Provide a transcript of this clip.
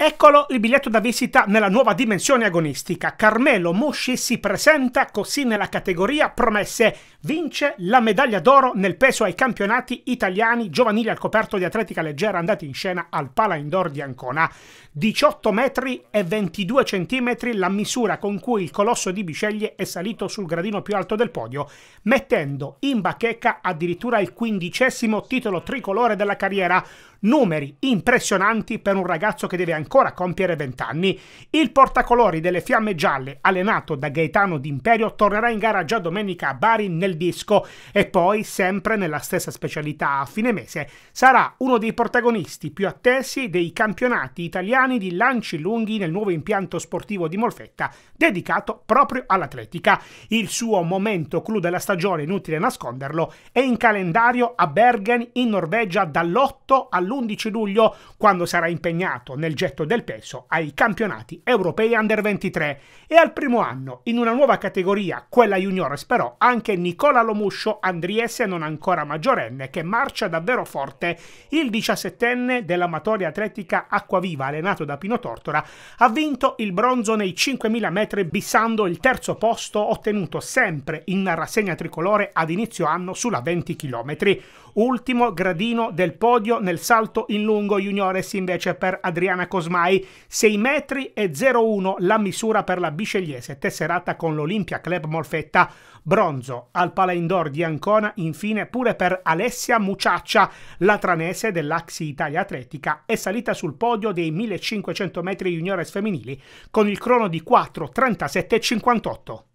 Eccolo il biglietto da visita nella nuova dimensione agonistica. Carmelo Mosci si presenta così nella categoria promesse. Vince la medaglia d'oro nel peso ai campionati italiani giovanili al coperto di atletica leggera andati in scena al Pala Indoor di Ancona. 18 metri e 22 centimetri la misura con cui il colosso di Biceglie è salito sul gradino più alto del podio, mettendo in bacheca addirittura il quindicesimo titolo tricolore della carriera. Numeri impressionanti per un ragazzo che deve ancora compiere 20 anni. Il portacolori delle Fiamme Gialle, allenato da Gaetano D'Imperio, tornerà in gara già domenica a Bari nel disco e poi, sempre nella stessa specialità a fine mese, sarà uno dei protagonisti più attesi dei campionati italiani di lanci lunghi nel nuovo impianto sportivo di Molfetta, dedicato proprio all'atletica. Il suo momento clou della stagione, inutile nasconderlo, è in calendario a Bergen in Norvegia dall'8 all'11 all'11 luglio quando sarà impegnato nel getto del peso ai campionati europei under 23 e al primo anno in una nuova categoria, quella juniores però, anche Nicola Lomuscio Andriese non ancora maggiorenne che marcia davvero forte, il 17enne dell'amatore atletica Acquaviva allenato da Pino Tortora, ha vinto il bronzo nei 5000 metri bissando il terzo posto ottenuto sempre in rassegna tricolore ad inizio anno sulla 20 km. Ultimo gradino del podio nel sabato salto in lungo juniores invece per Adriana Cosmai, 6 metri e 01 la misura per la biscegliese tesserata con l'Olimpia Club Molfetta, bronzo al Pala Indoor di Ancona, infine pure per Alessia Muciaccia, la tranese dell'Axi Italia Atletica, è salita sul podio dei 1500 metri juniores femminili con il crono di 4.37.58.